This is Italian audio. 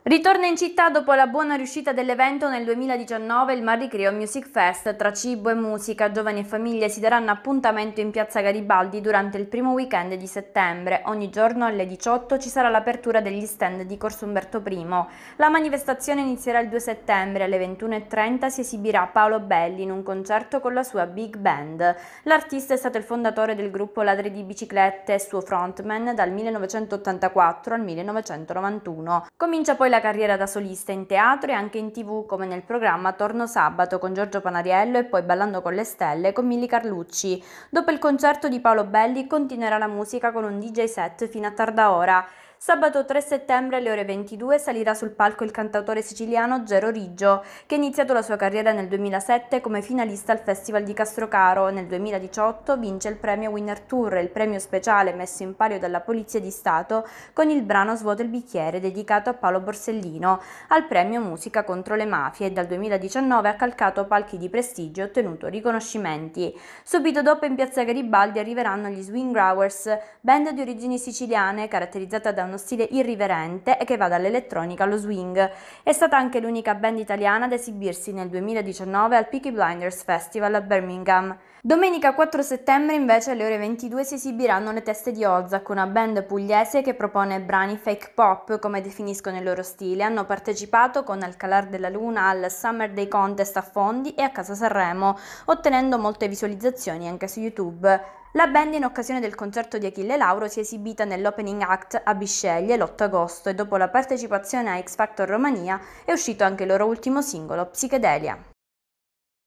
Ritorna in città dopo la buona riuscita dell'evento nel 2019 il Marricreo Music Fest. Tra cibo e musica, giovani e famiglie si daranno appuntamento in piazza Garibaldi durante il primo weekend di settembre. Ogni giorno alle 18 ci sarà l'apertura degli stand di Corso Umberto I. La manifestazione inizierà il 2 settembre. Alle 21.30 si esibirà Paolo Belli in un concerto con la sua big band. L'artista è stato il fondatore del gruppo Ladri di Biciclette e suo frontman dal 1984 al 1991. Comincia poi poi la carriera da solista in teatro e anche in tv come nel programma Torno Sabato con Giorgio Panariello e poi Ballando con le Stelle con Milly Carlucci. Dopo il concerto di Paolo Belli continuerà la musica con un DJ set fino a tarda ora. Sabato 3 settembre alle ore 22 salirà sul palco il cantautore siciliano Gero Riggio, che ha iniziato la sua carriera nel 2007 come finalista al Festival di Castrocaro. Nel 2018 vince il premio Winner Tour, il premio speciale messo in palio dalla Polizia di Stato, con il brano Svuoto il bicchiere dedicato a Paolo Borsellino. Borsellino al premio Musica contro le mafie e dal 2019 ha calcato palchi di prestigio e ottenuto riconoscimenti. Subito dopo in piazza Garibaldi arriveranno gli Swing Growers, band di origini siciliane caratterizzata da uno stile irriverente e che va dall'elettronica allo swing. È stata anche l'unica band italiana ad esibirsi nel 2019 al Peaky Blinders Festival a Birmingham. Domenica 4 settembre invece alle ore 22 si esibiranno le teste di Ozak, una band pugliese che propone brani fake pop come definiscono il loro stile. Hanno partecipato con Alcalar della Luna al Summer Day Contest a Fondi e a Casa Sanremo, ottenendo molte visualizzazioni anche su YouTube. La band in occasione del concerto di Achille Lauro si è esibita nell'opening act a Bisceglie l'8 agosto e dopo la partecipazione a X Factor Romania è uscito anche il loro ultimo singolo, Psichedelia.